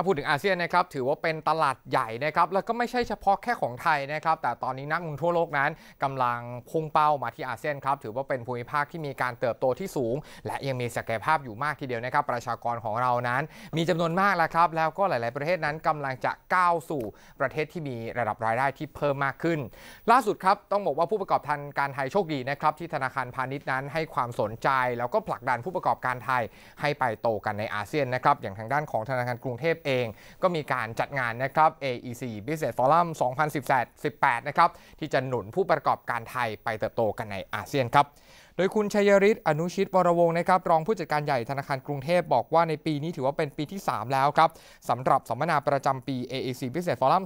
ถ้าพูดถึงอาเซียนนะครับถือว่าเป็นตลาดใหญ่นะครับแล้วก็ไม่ใช่เฉพาะแค่ของไทยนะครับแต่ตอนนี้นักลงทุนทั่วโลกนั้น กำลังพุ่งเป้ามาที่อาเซียนครับถือว่าเป็นภูมิภาค ที่มีการเติบโตที่สูง และยังมีศักยภาพอยู่มากทีเดียวนะครับประชากรของเรานั้น มีจำนวนมากแล้วครับ แล้วก็หลาย ๆ ประเทศนั้นกำลังจะก้าวสู่ประเทศที่มีระดับรายได้ที่เพิ่มมากขึ้น ล่าสุดครับต้องบอกว่าผู้ประกอบการการไทยโชคดีนะครับที่ธนาคารพาณิชย์นั้นให้ความสนใจ แล้วก็ผลักดันผู้ประกอบการไทยให้ไปโตกันในอาเซียนนะครับอย่างทางด้านของธนาคารกรุงเทพเองก็มีการจัดงานนะครับ AEC Business Forum 2018นะครับที่จะหนุนผู้ประกอบการไทยไปเติบโตกันในอาเซียนครับดยคุณชัยริศอนุชิตวรวงนะครับรองผู้จัดการใหญ่ธนาคารกรุงเทพบอกว่า ในปีนี้ถือว่าเป็นปีที่ 3 แล้วครับสำหรับสัมมนาประจำปี AAC Business Forum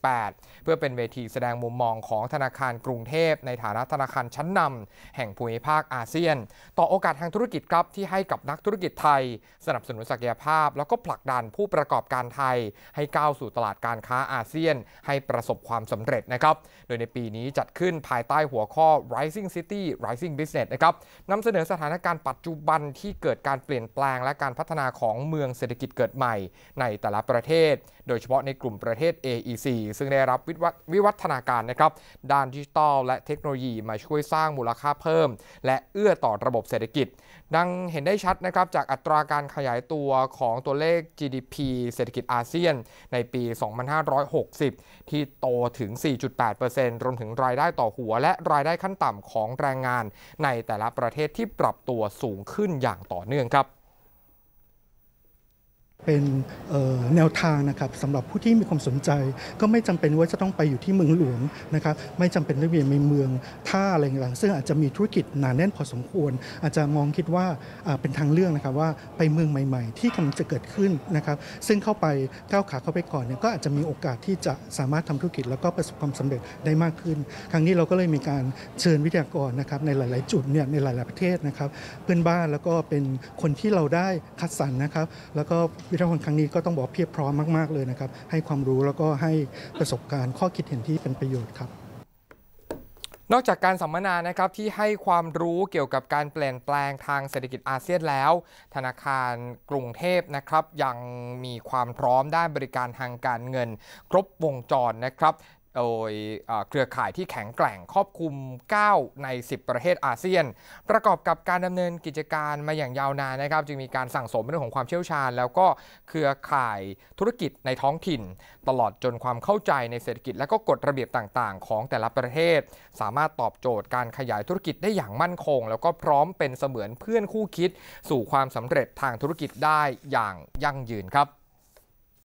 2018 เพื่อเป็นเวทีแสดงมุมมองของธนาคารกรุงเทพ ในฐานะธนาคารชั้นนำแห่งภูมิภาคอาเซียน ต่อโอกาสทางธุรกิจครับที่ให้กับนักธุรกิจไทย สนับสนุนศักยภาพ แล้วก็ผลักดันผู้ประกอบการไทย ให้ก้าวสู่ตลาดการค้าอาเซียน ให้ประสบความสำเร็จนะครับโดยในปีนี้จัดขึ้นภายใต้หัวข้อ Rising City Rising Business ็1นะครับนำเสนอสถานการณ์ปัจจุบันที่เกิดการเปลี่ยนแปลงและการพัฒนาของเมืองเศรษฐกิจเกิดใหม่ในแต่ละประเทศ โดยเฉพาะในกลุ่มประเทศ AEC ซึ่งได้รับวิวัฒนาการนะครับด้านดิจิทัลและเทคโนโลยีมาช่วยสร้างมูลค่าเพิ่มและเอื้อต่อระบบเศรษฐกิจ ดังเห็นได้ชัดนะครับจากอัตราการขยายตัวของตัวเลข GDP เศรษฐกิจอาเซียน ในปี 2560 ที่โตถึง 4.8%รวมถึงรายได้ต่อหัว และรายได้ขั้นต่ำของแรงงานในแต่ละประเทศที่ปรับตัวสูงขึ้นอย่างต่อเนื่องครับเป็นแนวทางนะครับสำหรับผู้ที่มีความสนใจ ก็ไม่จำเป็นว่าจะต้องไปอยู่ที่เมืองหลวงนะครับไม่จำเป็นต้องไปในเมืองท่าอะไรต่างๆซึ่งอาจจะมีธุรกิจหนาแน่นพอสมควร อาจจะมองคิดว่าเป็นทางเลือกนะครับ ว่าไปเมืองใหม่ๆ ที่กำลังจะเกิดขึ้นนะครับ ซึ่งเข้าไปก้าวขาเข้าไปก่อนเนี่ยก็อาจจะมีโอกาสที่จะสามารถทำธุรกิจแล้วก็ประสบความสำเร็จได้มากขึ้น ครั้งนี้เราก็เลยมีการเชิญวิทยากรนะครับในหลาย ๆ จุดเนี่ยในหลาย ๆประเทศนะครับเพื่อนบ้านแล้วก็เป็นคนที่เราได้คัดสรรนะครับแล้วก็วิทยาพลครั้งนี้ก็ต้องบอกเพียบพร้อมมาก ๆ เลยนะครับให้ความรู้แล้วก็ให้ประสบการณ์ข้อคิดเห็นที่เป็นประโยชน์ครับ นอกจากการสัมมนานะครับที่ให้ความรู้เกี่ยวกับการเปลี่ยนแปลงทางเศรษฐกิจอาเซียนแล้ว ธนาคารกรุงเทพนะครับ ยังมีความพร้อมด้านบริการทางการเงินครบวงจรนะครับโดยเครือข่ายที่แข็งแกร่งครอบคลุม 9 ใน 10 ประเทศอาเซียน ประกอบกับการดำเนินกิจการมาอย่างยาวนานนะครับ จึงมีการสั่งสมเรื่องของความเชี่ยวชาญ แล้วก็เครือข่ายธุรกิจในท้องถิ่นตลอดจนความเข้าใจในเศรษฐกิจ และก็กฎระเบียบต่างๆ ของแต่ละประเทศสามารถตอบโจทย์การขยายธุรกิจได้อย่างมั่นคง แล้วก็พร้อมเป็นเสมือนเพื่อนคู่คิดสู่ความสำเร็จทางธุรกิจได้อย่างยั่งยืนครับ